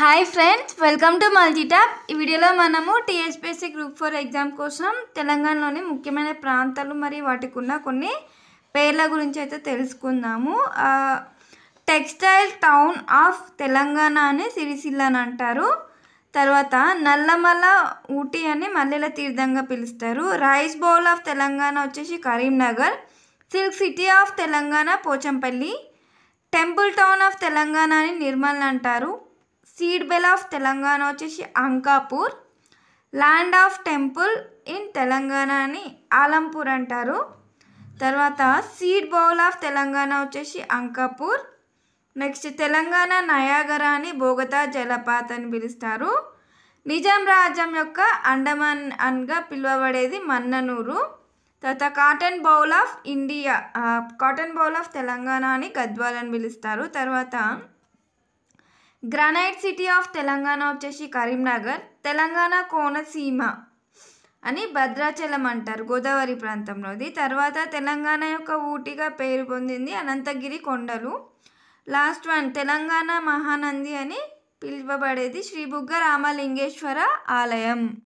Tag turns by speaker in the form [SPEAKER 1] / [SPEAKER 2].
[SPEAKER 1] hi friends welcome to మల్టీటాప్ ఈ వీడియోలో మనము టీఎస్పీఎస్సీ గ్రూప్ ఫోర్ ఎగ్జామ్ కోసం తెలంగాణలోని ముఖ్యమైన ప్రాంతాలు మరియు వాటికి ఉన్న కొన్ని పేర్ల గురించి అయితే తెలుసుకుందాము టెక్స్టైల్ టౌన్ ఆఫ్ తెలంగాణ అని సిరిసిల్ల అని అంటారు తర్వాత నల్లమల ఊటీ అని మల్లెల తీర్థంగా పిలుస్తారు రైస్ బౌల్ ఆఫ్ తెలంగాణ వచ్చేసి Karimnagar silk city of Telangana Pochampalli temple town of Telangana అని నిర్మల్ అంటారు సీడ్ బెల్ ఆఫ్ తెలంగాణ వచ్చేసి Ankapur land of temple in Telangana అని ఆలంపూర్ అంటారు తర్వాత సీడ్ బౌల్ ఆఫ్ తెలంగాణ వచ్చేసి అంకాపూర్ నెక్స్ట్ తెలంగాణ నయాగరా అని బోగతా జలపాత అని పిలుస్తారు నిజాం రాజ్యం యొక్క అండమాన్ అన్గా పిలువబడేది మన్ననూరు తర్వాత cotton bowl of India cotton bowl of Telangana అని గద్వాల్ అని పిలుస్తారు తర్వాత గ్రానైట్ సిటీ ఆఫ్ తెలంగాణ వచ్చేసి కరీంనగర్ తెలంగాణ కోనసీమ అని భద్రాచలం అంటారు గోదావరి ప్రాంతంలోది తర్వాత తెలంగాణ యొక్క ఊటిగా పేరు పొందింది అనంతగిరి కొండలు లాస్ట్ వన్ తెలంగాణ మహానంది అని పిలువబడేది శ్రీబుగ్గ రామలింగేశ్వర ఆలయం